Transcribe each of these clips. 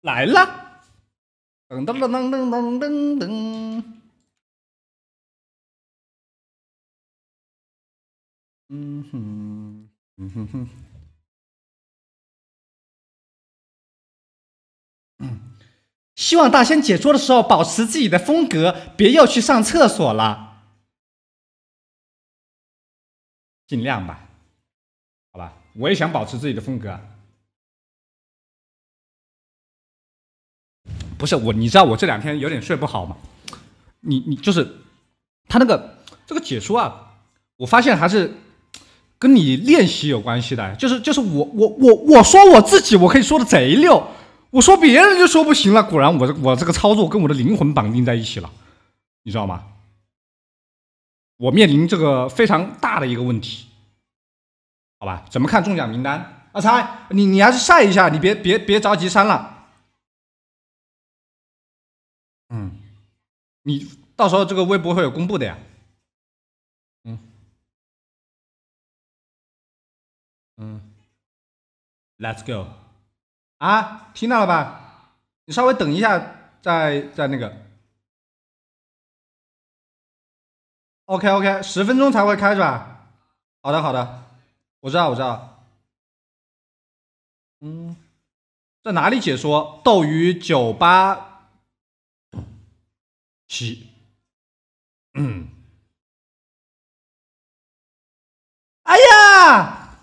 来了，噔噔噔噔噔噔噔噔。嗯哼，嗯哼哼。嗯，希望大仙解说的时候保持自己的风格，别又去上厕所了。尽量吧。我也想保持自己的风格，不是我，你知道我这两天有点睡不好吗？你你就是他那个这个解说啊，我发现还是跟你练习有关系的，就是就是我我我我说我自己，我可以说的贼溜，我说别人就说不行了。果然，我我这个操作跟我的灵魂绑定在一起了，你知道吗？我面临这个非常大的一个问题。好吧，怎么看中奖名单？阿财，你你还是晒一下，你别别别着急删了。嗯，你到时候这个微博会有公布的呀。嗯，嗯，Let's go。啊，听到了吧？你稍微等一下，再再那个。OK OK，十分钟才会开是吧？好的好的。我知道，我知道。嗯，在哪里解说？斗鱼九八七。嗯，哎呀，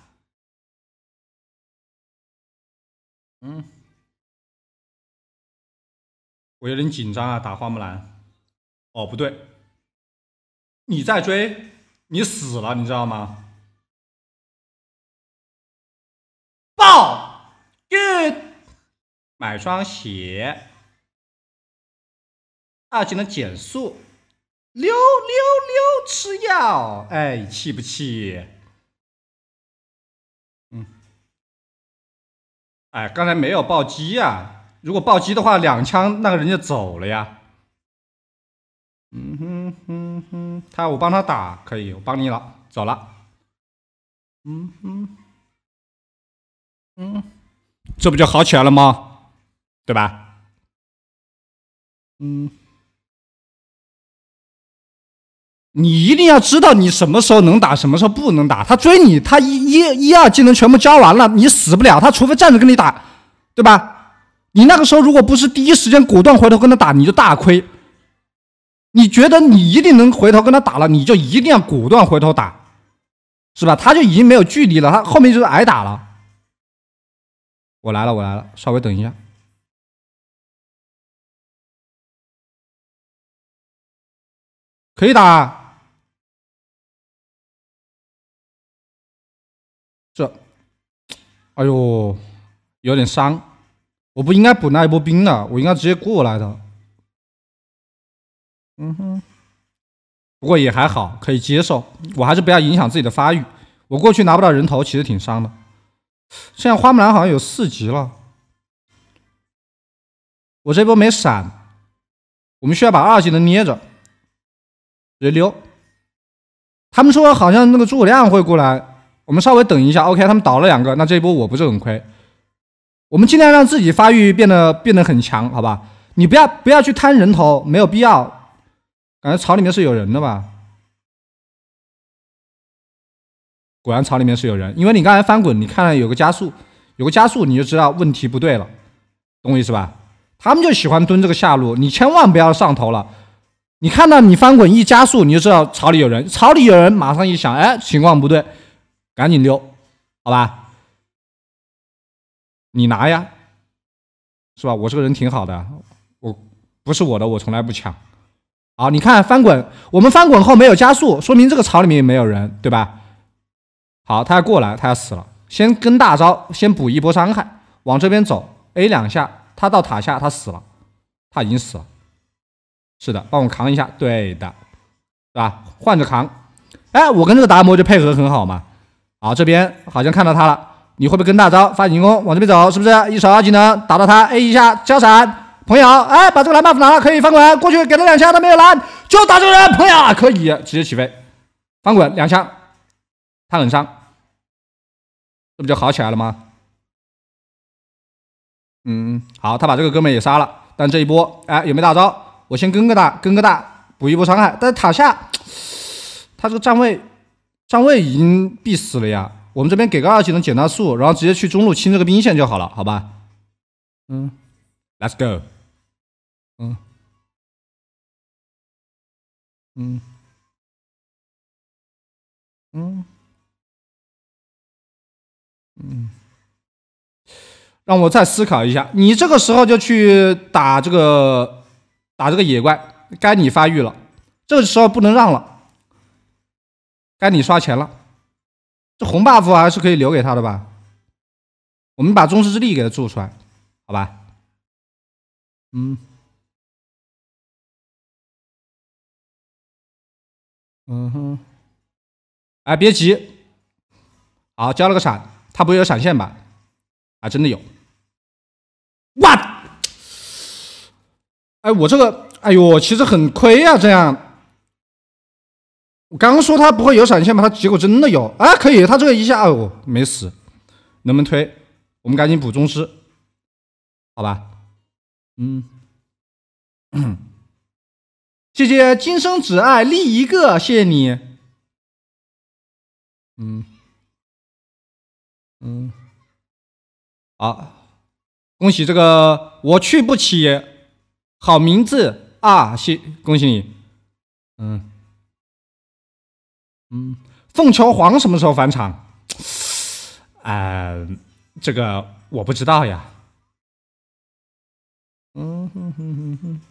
嗯，我有点紧张啊，打花木兰。哦，不对，你在追，你死了，你知道吗？爆 g o o d 买双鞋，二技能减速，溜溜溜吃药，哎，气不气？嗯，哎，刚才没有暴击呀，如果暴击的话，两枪那个人就走了呀。嗯哼哼哼，他我帮他打可以，我帮你了，走了。嗯哼。嗯，这不就好起来了吗？对吧？嗯，你一定要知道你什么时候能打，什么时候不能打。他追你，他一一一二技能全部交完了，你死不了。他除非站着跟你打，对吧？你那个时候如果不是第一时间果断回头跟他打，你就大亏。你觉得你一定能回头跟他打了，你就一定要果断回头打，是吧？他就已经没有距离了，他后面就是挨打了。我来了，我来了，稍微等一下，可以打。这，哎呦，有点伤，我不应该补那一波兵的，我应该直接过来的。嗯哼，不过也还好，可以接受。我还是不要影响自己的发育。我过去拿不到人头，其实挺伤的。现在花木兰好像有四级了，我这波没闪，我们需要把二技能捏着，直接溜。他们说好像那个诸葛亮会过来，我们稍微等一下。OK，他们倒了两个，那这一波我不是很亏，我们尽量让自己发育变得变得很强，好吧？你不要不要去贪人头，没有必要。感觉草里面是有人的吧？果然草里面是有人，因为你刚才翻滚，你看到有个加速，有个加速，你就知道问题不对了，懂我意思吧？他们就喜欢蹲这个下路，你千万不要上头了。你看到你翻滚一加速，你就知道草里有人，草里有人，马上一想，哎，情况不对，赶紧溜，好吧？你拿呀，是吧？我这个人挺好的，我不是我的，我从来不抢。好，你看翻滚，我们翻滚后没有加速，说明这个草里面也没有人，对吧？好，他要过来，他要死了。先跟大招，先补一波伤害，往这边走，A 两下，他到塔下，他死了，他已经死了。是的，帮我扛一下，对的，对吧？换着扛。哎，我跟这个达摩就配合很好嘛。好，这边好像看到他了，你会不会跟大招发进攻？往这边走，是不是？一手二技能打到他，A 一下，交闪，朋友，哎，把这个蓝 buff 拿了，可以翻滚过去，给他两枪，他没有蓝，就打这个人，朋友可以直接起飞，翻滚两枪，他很伤。这不就好起来了吗？嗯，好，他把这个哥们也杀了。但这一波，哎，有没有大招？我先跟个大，跟个大，补一波伤害。但塔下，他这个站位，站位已经必死了呀。我们这边给个二技能减速，然后直接去中路清这个兵线就好了，好吧？嗯，Let's go。嗯，嗯，嗯。嗯，让我再思考一下。你这个时候就去打这个，打这个野怪，该你发育了。这个时候不能让了，该你刷钱了。这红 buff 还是可以留给他的吧？我们把宗师之力给他做出来，好吧？嗯，嗯哼，哎，别急，好，交了个闪。他不会有闪现吧？啊，真的有！哇！哎，我这个，哎呦，其实很亏啊，这样，我刚刚说他不会有闪现吧？他结果真的有。啊！可以，他这个一下，哦，没死，能不能推？我们赶紧补宗师，好吧？嗯。谢谢今生只爱立一个，谢谢你。嗯。嗯，好，恭喜这个，我去不起，好名字啊，谢，恭喜你。嗯，嗯，凤求凰什么时候返场？哎，这个我不知道呀。嗯哼哼哼哼，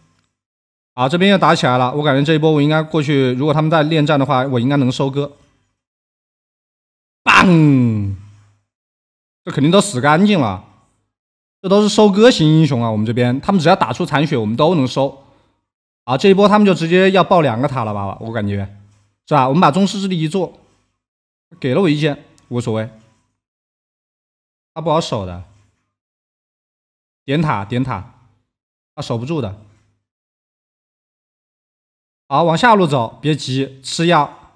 好，这边又打起来了，我感觉这一波我应该过去，如果他们在恋战的话，我应该能收割。棒！肯定都死干净了，这都是收割型英雄啊！我们这边他们只要打出残血，我们都能收。啊，这一波他们就直接要爆两个塔了吧？我感觉是吧？我们把宗师之力一做，给了我一件，无所谓，他不好守的。点塔点塔，他守不住的。好，往下路走，别急，吃药。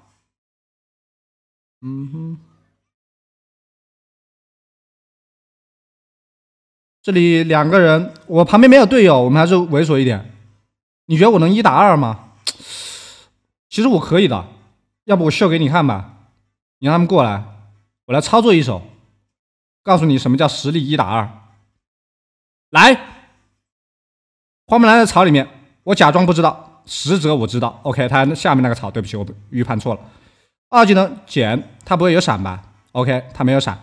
嗯哼。这里两个人，我旁边没有队友，我们还是猥琐一点。你觉得我能一打二吗？其实我可以的，要不我秀给你看吧。你让他们过来，我来操作一手，告诉你什么叫实力一打二。来，花木兰在草里面，我假装不知道，实则我知道。OK，他下面那个草，对不起，我预判错了。二技能减，他不会有闪吧？OK，他没有闪，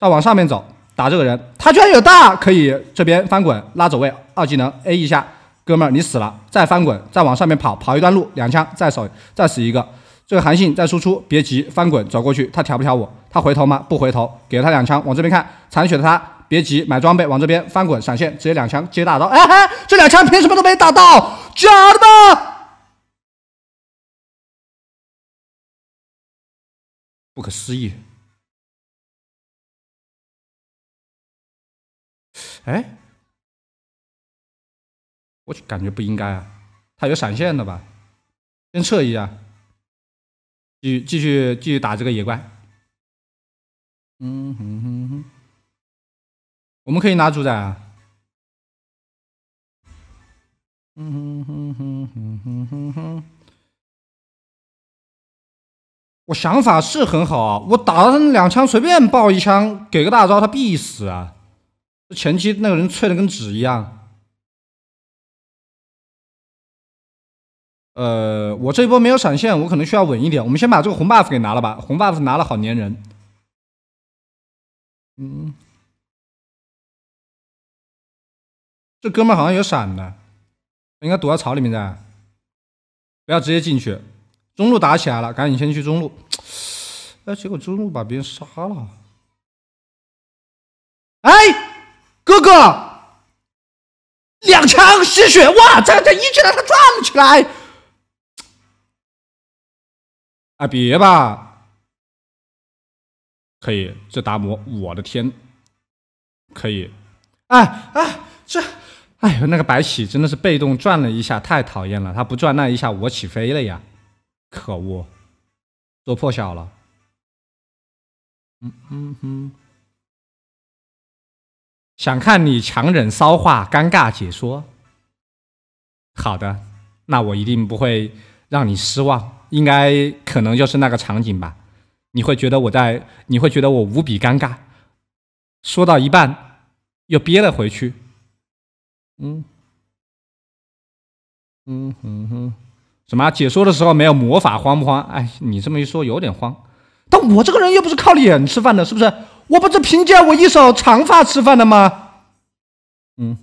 他往上面走。打这个人，他居然有大，可以这边翻滚拉走位，二技能 A 一下，哥们儿你死了，再翻滚，再往上面跑，跑一段路，两枪再扫，再死一个。这个韩信在输出，别急，翻滚走过去，他挑不挑我？他回头吗？不回头，给了他两枪，往这边看，残血的他，别急，买装备，往这边翻滚，闪现，直接两枪接大招。哎嘿，这两枪凭什么都没打到？假的吧？不可思议。哎，我感觉不应该啊，他有闪现的吧？先撤一下，继继续继续打这个野怪。嗯哼哼哼，我们可以拿主宰啊。嗯哼哼哼哼哼哼哼，我想法是很好啊，我打了他两枪，随便爆一枪，给个大招，他必死啊。前期那个人脆的跟纸一样，呃，我这波没有闪现，我可能需要稳一点。我们先把这个红 buff 给拿了吧，红 buff 拿了好粘人。嗯，这哥们好像有闪的，应该躲到草里面在，不要直接进去。中路打起来了，赶紧先去中路。哎，结果中路把别人杀了。哎！哥哥，两枪吸血哇！这个这一技能他站了起来，啊别吧，可以，这达摩，我的天，可以，哎哎，这，哎呦，那个白起真的是被动转了一下，太讨厌了，他不转那一下我起飞了呀，可恶，都破晓了，嗯嗯哼。想看你强忍骚话、尴尬解说，好的，那我一定不会让你失望。应该可能就是那个场景吧，你会觉得我在，你会觉得我无比尴尬。说到一半又憋了回去，嗯嗯哼哼，什么？解说的时候没有魔法，慌不慌？哎，你这么一说有点慌，但我这个人又不是靠脸吃饭的，是不是？我不是凭借我一手长发吃饭的吗？嗯，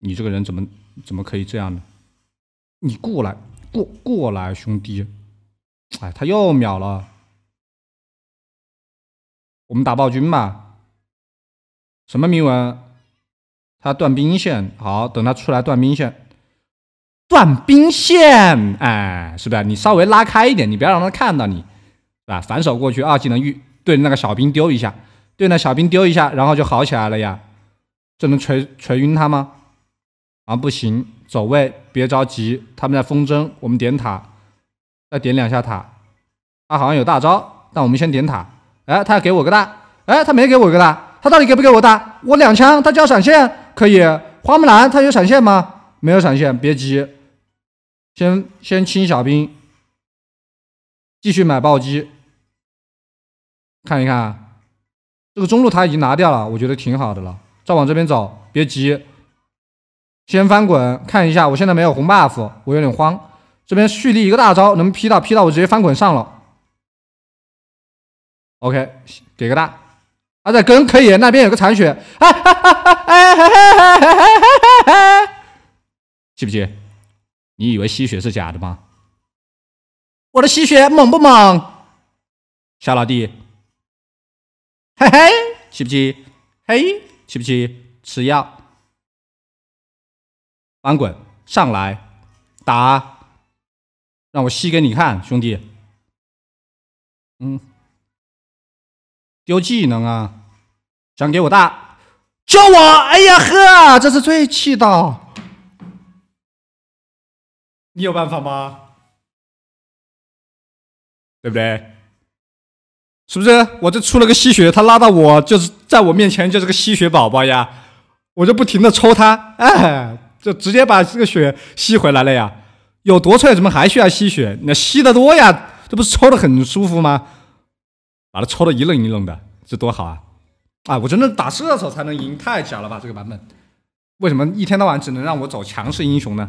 你这个人怎么怎么可以这样呢？你过来，过过来，兄弟！哎，他又秒了。我们打暴君吧。什么铭文？他断兵线，好，等他出来断兵线。断兵线，哎，是不是？你稍微拉开一点，你不要让他看到你，是吧？反手过去，二技能预。对那个小兵丢一下，对那小兵丢一下，然后就好起来了呀，这能锤锤晕他吗？啊不行，走位，别着急，他们在风筝，我们点塔，再点两下塔，他好像有大招，但我们先点塔，哎，他要给我个大，哎，他没给我个大，他到底给不给我大？我两枪，他交闪现可以？花木兰他有闪现吗？没有闪现，别急，先先清小兵，继续买暴击。看一看，这个中路塔已经拿掉了，我觉得挺好的了。再往这边走，别急，先翻滚看一下。我现在没有红 buff，我有点慌。这边蓄力一个大招，能劈到劈到我直接翻滚上了。OK，给个大。他在跟可以，那边有个残血。哈哈哈哈哈哈哎！不气？你以为吸血是假的吗？我的吸血猛不猛，小老弟？嘿嘿，气不气？嘿，气不气？吃药，翻滚，上来，打，让我吸给你看，兄弟。嗯，丢技能啊，想给我大，救我！哎呀呵，这是最气的，你有办法吗？对不对？是不是我这出了个吸血，他拉到我就是在我面前就是个吸血宝宝呀，我就不停的抽他，哎，就直接把这个血吸回来了呀。有夺脆，怎么还需要吸血？那吸的多呀，这不是抽的很舒服吗？把他抽的一愣一愣的，这多好啊！啊，我真的打射手才能赢，太假了吧这个版本？为什么一天到晚只能让我走强势英雄呢？